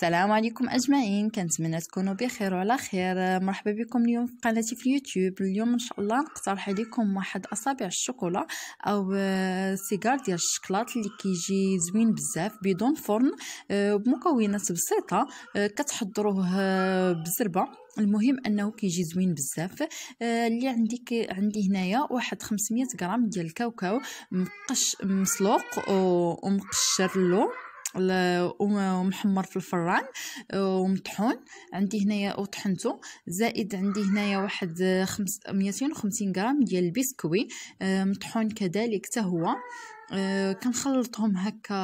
السلام عليكم أجمعين كنتمنى تكونوا بخير وعلى خير مرحبا بكم اليوم في قناتي في اليوتيوب اليوم إن شاء الله نقترح عليكم واحد أصابع الشوكولا أو سيجار ديال الشكلاط اللي كيجي زوين بزاف بدون فرن آه، بمكونات بسيطة آه، كتحضروه آه، بزربة المهم انه كيجي زوين بزاف اللي عندي عندي هنايا واحد 500 غرام ديال الكاوكاو مقش مسلوق ومقشر له ومحمر في الفران أه، ومطحون عندي هنايا وطحنته زائد عندي هنايا واحد أه، خمس ميتين وخمسين غرام ديال البسكوي أه، مطحون كذلك حتى هو كنخلطهم هكا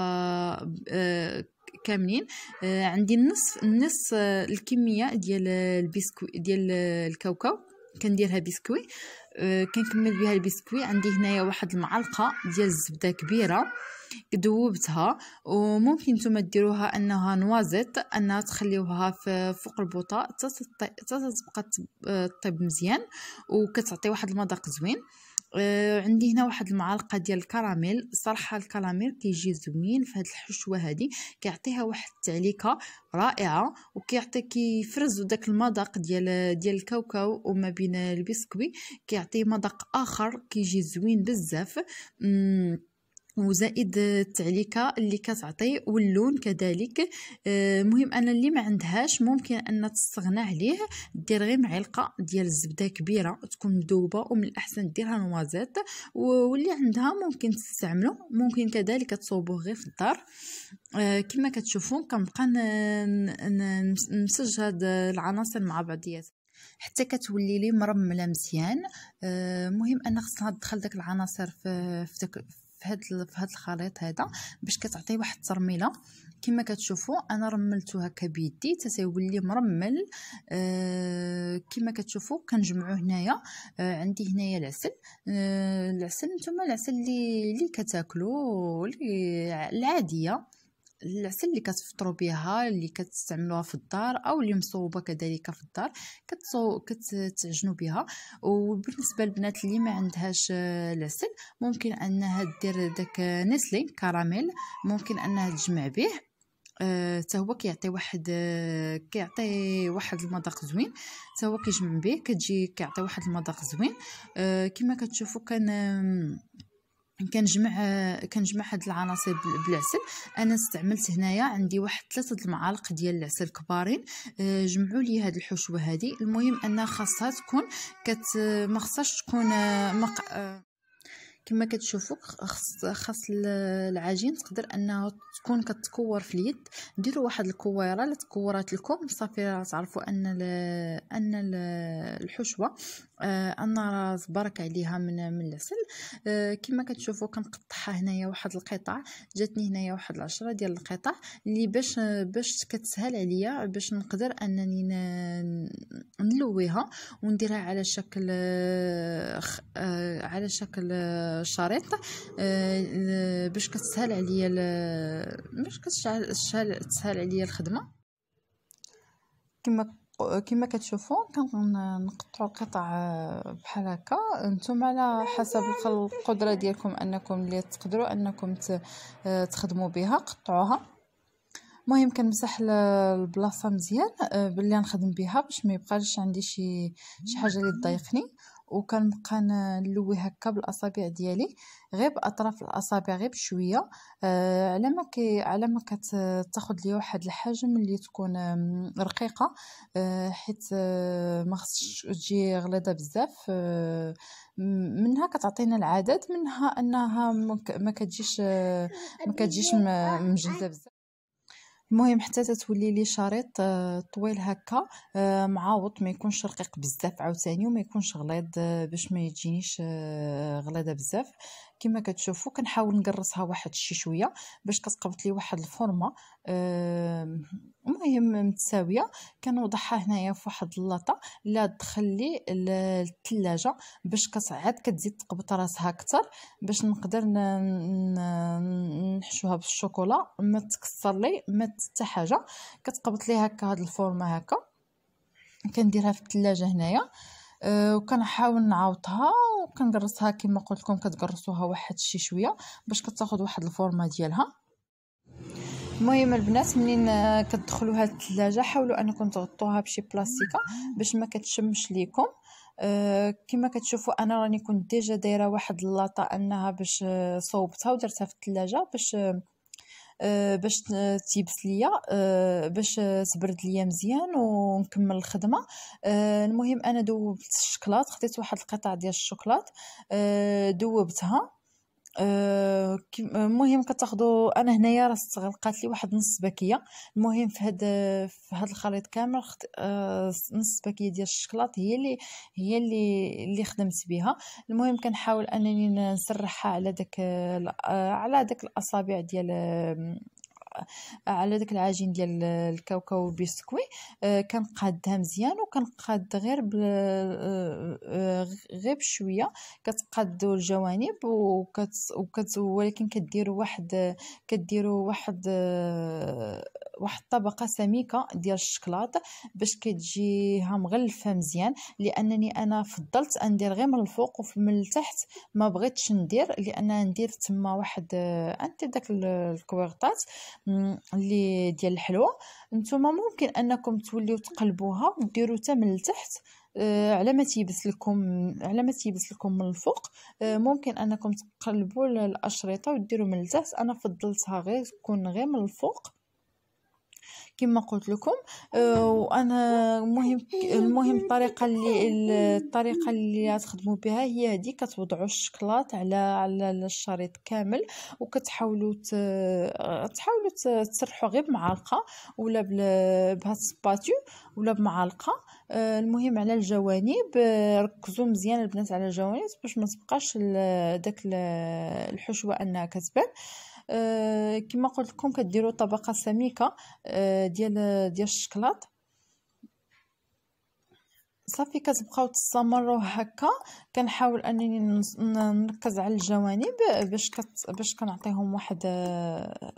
كاملين عندي نصف نصف الكميه ديال البسكوي ديال الكاوكاو كنديرها بسكوي كنكمل بها البسكوي عندي هنايا واحد المعلقه ديال الزبده كبيره ذوبتها وممكن نتوما ديروها انها نوازط انها تخليوها في فوق البوطه تتبقى طيب مزيان وكتعطي واحد المذاق زوين آه عندي هنا واحد المعلقه ديال الكراميل صراحه الكراميل كيجي زوين في هاد الحشوه هادي كيعطيها واحد التعليكه رائعه وكيعطي كيفرز داك المذاق ديال ديال الكاوكاو وما بين البسكوي كيعطي مذاق اخر كيجي زوين بزاف مم. وزائد التعليكه اللي كتعطي واللون كذلك آه، مهم انا اللي ما عندهاش ممكن ان تستغنى عليه دير غير معلقه ديال الزبده كبيره تكون مذوبه ومن الاحسن ديرها نوازات واللي عندها ممكن تستعمله ممكن كذلك تصوبوه غير في الدار آه، كما كتشوفون كنبقى نمسج هاد العناصر مع بعضياتها حتى كتولي لي مرمله مزيان المهم آه، ان انا خصنا تدخل داك العناصر في في هذا في الخليط هذا باش كتعطي واحد الترميله كما كتشوفوا انا رملتو هكا بيدي حتى تيولي مرمل آه كما كتشوفوا كنجمعوا هنايا آه عندي هنايا العسل آه العسل نتوما العسل اللي اللي كتاكلوا العاديه العسل اللي كتفطروا بها اللي كتستعملوها في الدار او اللي مصوبه كذلك في الدار كتصو... كتعجنوا بها وبالنسبه للبنات اللي ما عندهاش آه، العسل ممكن انها دير داك نسلين كراميل ممكن انها تجمع به حتى آه، هو كيعطي واحد آه، كيعطي واحد المذاق زوين حتى هو كيجمع به كتجي كيعطي واحد المذاق زوين كما كتشوفوا كان كنجمع كنجمع هاد العناصر بالعسل انا استعملت هنايا عندي واحد ثلاثه المعالق ديال العسل كبارين آه، جمعوا لي هاد الحشوه هادي المهم انها خاصها تكون كت ما خصهاش تكون آه، مق... كما كتشوفوا خاص خاص العجين تقدر انها تكون كتكور في اليد ديروا واحد الكويره اللي تكورات لكم صافي راه تعرفوا ان ال ان ال الحشوه آه، ان راه تبارك عليها من من العسل آه، كما كتشوفوا كنقطعها هنايا واحد القطع جاتني هنايا واحد العشرة ديال القطع اللي باش باش كتسهل عليا باش نقدر انني نلويها ونديرها على شكل آه، على شكل الشريط آه، باش كتسهل عليا باش كتسهل تسهل عليا الخدمه كما كما كتشوفوا كنقطعوا القطع آه، بحال هكا نتوما على حسب القدره ديالكم انكم اللي تقدروا انكم آه، تخدموا بها قطعوها المهم كنمسح البلاصه مزيان باللي نخدم بها باش ما يبقاش عندي شي شي حاجه اللي تضايقني وكنبقى نلوي هكا بالاصابع ديالي غير باطراف الاصابع غير بشويه آه على ما كي على ما كتاخذ ليا واحد الحجم اللي تكون رقيقه آه حيت آه ما خصش تجي غليظه بزاف آه منها كتعطينا العدد منها انها ما كتجيش ما كتجيش آه، مجلده بزاف المهم حتى تتولي لي شريط آه، طويل هكا آه، معوض ما يكونش رقيق بزاف عاوتاني وما يكونش غليظ آه، باش ما يجينيش غليظه بزاف كما كتشوفوا كنحاول نقرصها واحد الشي شويه باش كتقبط لي واحد الفورمه هي متساويه كنوضعها هنايا في واحد اللاطه لا تخلي الثلاجه باش كتعاد كتزيد تقبط راسها اكثر باش نقدر نحشوها بالشوكولا ما تكسر لي ما حتى حاجه كتقبط لي هكا هاد الفورمه هكا كنديرها في الثلاجه هنايا آه، وكنحاول نعاوطها وكنقرصها كما قلت لكم كتقرصوها واحد شي شويه باش كتاخذ واحد الفورمه ديالها المهم البنات منين كتدخلوا هاد الثلاجه حاولوا انكم تغطوها بشي بلاستيكه باش ما كتشمش ليكم أه كما كتشوفوا انا راني كنت ديجا دايره واحد اللاطه انها باش صوبتها ودرتها في الثلاجه باش أه باش تيبس ليا أه باش تبرد ليا مزيان ونكمل الخدمه آه، المهم انا دوبت الشكلاط خديت واحد القطع ديال الشوكولات آه، دوبتها آه، آه، المهم كتاخذوا انا هنايا راه استغلقات لي واحد نص باكيه المهم في هذا في هذا الخليط كامل آه نص باكيه ديال الشكلاط هي اللي هي اللي اللي خدمت بها المهم كنحاول انني نسرحها على داك آه، على داك الاصابع ديال على داك العجين ديال الكاوكاو والبسكوي آه، كنقادها مزيان وكنقاد غير آه، آه، غير بشويه كتقادو الجوانب وكت ولكن كديروا واحد كديروا واحد واحد الطبقه سميكه ديال الشكلاط باش كتجيها مغلفه مزيان لانني انا فضلت ندير غير من الفوق ومن التحت ما بغيتش ندير لان ندير تما واحد آه، انت داك الكويرطات اللي ديال الحلوه نتوما ممكن انكم توليو تقلبوها وديروا حتى من التحت آه، على ما تيبس لكم على ما تيبس لكم من الفوق آه، ممكن انكم تقلبوا الاشرطه وديروا من التحت انا فضلتها غير تكون غير من الفوق كما قلت لكم آه، وانا المهم المهم الطريقه اللي الطريقه اللي غتخدموا بها هي هذه كتوضعوا الشكلاط على على الشريط كامل وكتحاولوا تحاولوا تسرحوا غير بمعلقه ولا بهذا السباتيو ولا بمعلقه آه، المهم على الجوانب ركزوا مزيان البنات على الجوانب باش ما تبقاش داك الحشوه انها كتبان آه، كما قلت لكم كديروا طبقه سميكه آه، ديال ديال الشكلاط صافي كتبقاو تستمروا هكا كنحاول انني نركز على الجوانب باش كت... باش كنعطيهم واحد آه،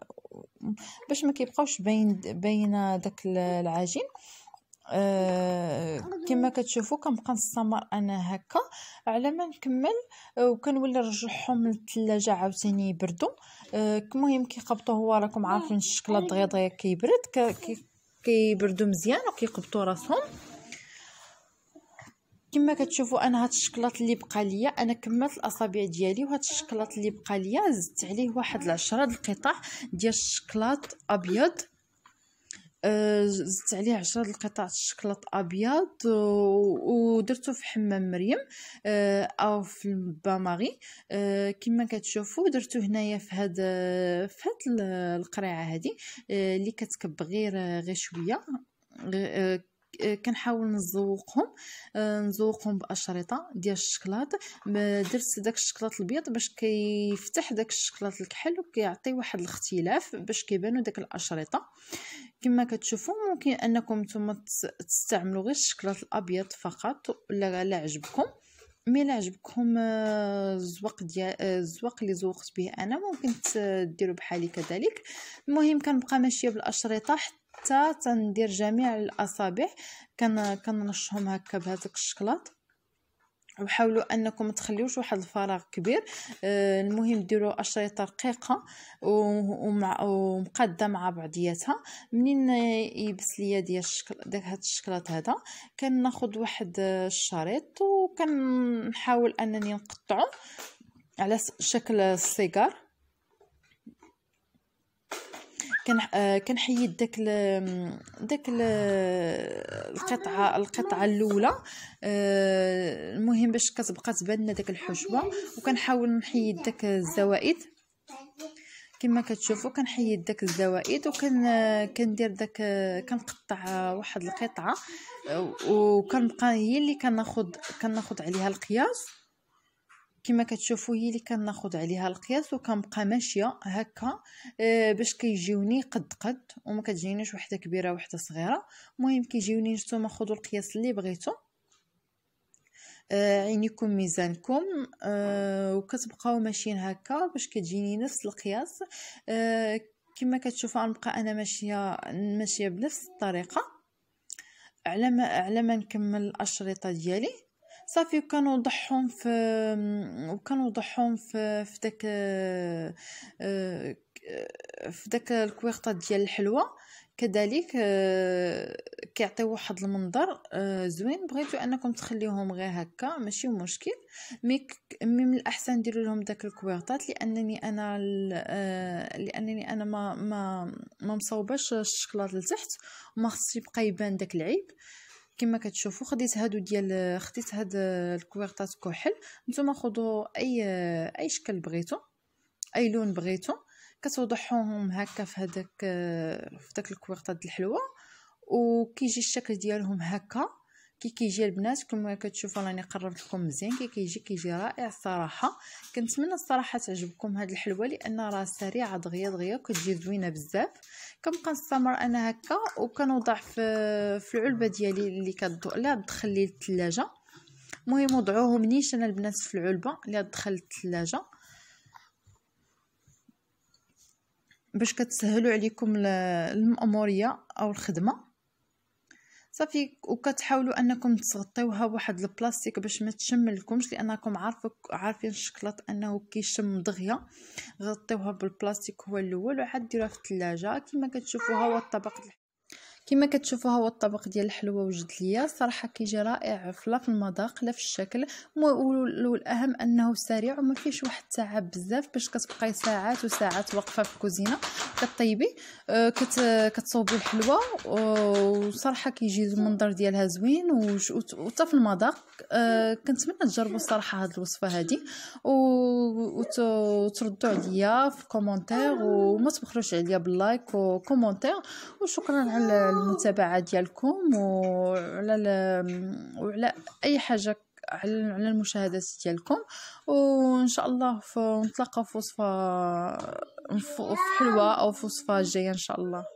باش ما كيبقاوش باين باينه داك العجين آه، كما كتشوفوا كنبقى نستمر انا هكا على ما نكمل آه، وكنولي نرجعهم للثلاجه عاوتاني يبردوا آه، المهم أه كيقبطوا هو راكم عارفين الشكل دغيا أيوة. دغيا كيبرد كيبردوا مزيان وكيقبطوا راسهم كما كتشوفوا انا هاد الشكلاط اللي بقى ليا انا كملت الاصابع ديالي وهاد الشكلاط اللي بقى ليا زدت عليه واحد العشرة د القطع ديال الشكلاط ابيض زدت عليه عشرة القطع الشكلاط ابيض ودرته في حمام مريم آه، او في الباماري آه، كما كتشوفوا درته هنايا في هاد في هاد القريعه هذه آه، اللي كتكب غير غير شويه آه، كنحاول نزوقهم آه، نزوقهم باشرطه ديال الشكلاط درت داك الشكلاط البيض باش كيفتح داك الشكلاط الكحل وكيعطي واحد الاختلاف باش كيبانو داك الاشرطه كما كتشوفوا ممكن انكم نتوما تستعملوا غير الشكلاط الابيض فقط ولا لا عجبكم مي إلا عجبكم آه، الزواق ديال الزواق اللي زوقت به انا ممكن ديروا بحالي كذلك المهم كنبقى ماشيه بالاشرطه حتى حتى تندير جميع الاصابع كنرشهم هكا بهذاك الشكلاط وحاولوا انكم تخليوش واحد الفراغ كبير آه، المهم ديروا اشريطه رقيقه ومقاده مع بعضياتها منين يبس ليا ديال الشكل داك هاد الشكلاط هذا كناخذ واحد الشريط وكنحاول انني نقطعه على شكل السيجار كان آه، كنحيد داك ال داك ال آه، القطعه القطعه الاولى آه، المهم باش كتبقى تبان لنا داك الحشوه وكنحاول نحيد داك الزوائد كما كتشوفوا كنحيد داك الزوائد وكن كندير داك كنقطع واحد القطعه وكنبقى هي اللي كناخد كناخد عليها القياس كما كتشوفوا هي اللي كناخذ عليها القياس وكنبقى ماشيه هكا آه، باش كيجيوني قد قد وما كتجينيش وحده كبيره وحده صغيره المهم كيجيوني نتوما خذوا القياس اللي بغيتو آه، عينيكم ميزانكم آه، وكتبقاو ماشيين هكا باش كتجيني نفس القياس كما كتشوفوا غنبقى انا ماشيه ماشيه بنفس الطريقه على ما على ما نكمل الاشرطه ديالي صافي ضحهم في ضحهم في في داك آه، في داك الكويخطه ديال الحلوى كذلك آه، كيعطي واحد المنظر آه، زوين بغيتو انكم تخليهم غير هكا ماشي مشكل مي من الاحسن ديروا لهم داك الكويرطات لانني انا لانني انا ما ما ما مصوباش الشكلاط لتحت وما خصش يبقى يبان داك العيب كما كتشوفوا خديت هادو ديال خديت هاد الكويرطات كحل نتوما خذوا اي اي شكل بغيتو اي لون بغيتو كتوضحوهم هكا في هذاك في داك الكويرطات الحلوه وكيجي الشكل ديالهم هكا كي كيجي البنات كما كتشوفوا راني قربت لكم مزيان كي كيجي كيجي رائع الصراحه كنتمنى الصراحه تعجبكم هاد الحلوه لان راه سريعه دغيا دغيا كتجي زوينه بزاف كنبقى نستمر انا هكا وكنوضع في في العلبه ديالي اللي كتضوء لا دخل لي الثلاجه المهم وضعوهم نيش انا البنات في العلبه اللي دخل الثلاجه باش كتسهلوا عليكم المأموريه او الخدمه صافي وكتحاولوا انكم تغطيوها بواحد البلاستيك باش ما تشملكمش لانكم عارفه عارفين الشكلاط انه كيشم دغيا غطيوها بالبلاستيك هو الاول وعاد ديروها في الثلاجه كما كتشوفوها هو الطبق كما كتشوفوا هو الطبق ديال الحلوه وجد ليا صراحه كيجي رائع لا في المذاق لا في الشكل والاهم انه سريع وما فيهش واحد التعب بزاف باش كتبقاي ساعات وساعات واقفه في الكوزينه كطيبي أه كتصوبي الحلوه آه، وصراحه كيجي المنظر ديالها زوين وحتى في المذاق آه، كنتمنى تجربوا الصراحه هاد الوصفه هذه وتردوا عليا في كومونتير وما تبخلوش عليا باللايك وكومونتير وشكرا على المتابعه ديالكم وعلى وعلى اي حاجه على المشاهدات ديالكم وان شاء الله نتلاقاو في وصفه في حلوه او في وصفه جايه ان شاء الله